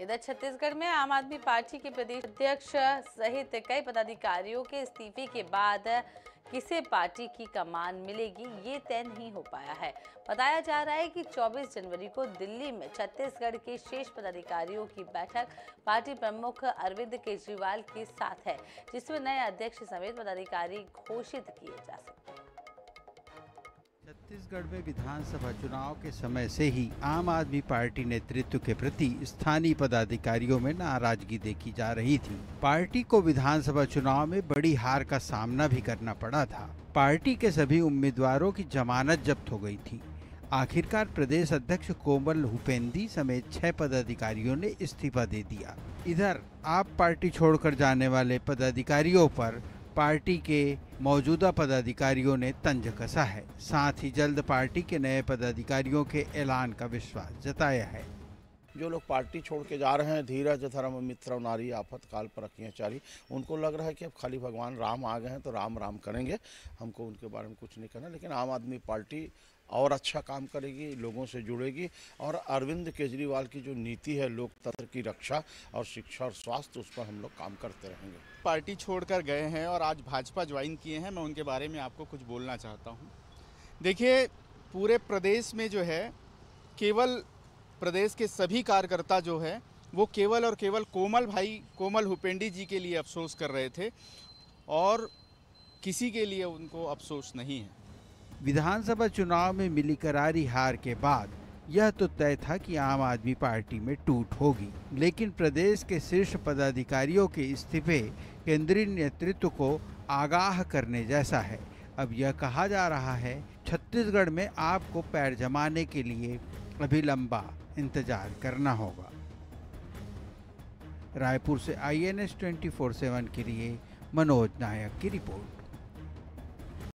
इधर छत्तीसगढ़ में आम आदमी पार्टी के प्रदेश अध्यक्ष सहित कई पदाधिकारियों के इस्तीफे के बाद किसे पार्टी की कमान मिलेगी ये तय नहीं हो पाया है बताया जा रहा है कि 24 जनवरी को दिल्ली में छत्तीसगढ़ के शेष पदाधिकारियों की बैठक पार्टी प्रमुख अरविंद केजरीवाल के साथ है जिसमें नए अध्यक्ष समेत पदाधिकारी घोषित किए जा सकते छत्तीसगढ़ में विधानसभा चुनाव के समय से ही आम आदमी पार्टी नेतृत्व के प्रति स्थानीय पदाधिकारियों में नाराजगी देखी जा रही थी पार्टी को विधानसभा चुनाव में बड़ी हार का सामना भी करना पड़ा था पार्टी के सभी उम्मीदवारों की जमानत जब्त हो गई थी आखिरकार प्रदेश अध्यक्ष कोमल हुपेंदी समेत छह पदाधिकारियों ने इस्तीफा दे दिया इधर आप पार्टी छोड़कर जाने वाले पदाधिकारियों पर पार्टी के मौजूदा पदाधिकारियों ने तंज कसा है साथ ही जल्द पार्टी के नए पदाधिकारियों के ऐलान का विश्वास जताया है जो लोग पार्टी छोड़ के जा रहे हैं धीरज धर्म मित्र नारी आफतकाल पर अत्याचारी उनको लग रहा है कि अब खाली भगवान राम आ गए हैं तो राम राम करेंगे हमको उनके बारे में कुछ नहीं करना लेकिन आम आदमी पार्टी और अच्छा काम करेगी लोगों से जुड़ेगी और अरविंद केजरीवाल की जो नीति है लोकतंत्र की रक्षा और शिक्षा और स्वास्थ्य उस पर हम लोग काम करते रहेंगे पार्टी छोड़कर गए हैं और आज भाजपा ज्वाइन किए हैं मैं उनके बारे में आपको कुछ बोलना चाहता हूँ देखिए पूरे प्रदेश में जो है केवल प्रदेश के सभी कार्यकर्ता जो है वो केवल और केवल कोमल भाई कोमल हुपेंडी जी के लिए अफसोस कर रहे थे और किसी के लिए उनको अफसोस नहीं है विधानसभा चुनाव में मिली करारी हार के बाद यह तो तय था कि आम आदमी पार्टी में टूट होगी लेकिन प्रदेश के शीर्ष पदाधिकारियों के इस्तीफे केंद्रीय नेतृत्व को आगाह करने जैसा है अब यह कहा जा रहा है छत्तीसगढ़ में आपको पैर जमाने के लिए अभी लंबा इंतजार करना होगा रायपुर से I N S twenty four seven के लिए मनोज नायक की रिपोर्ट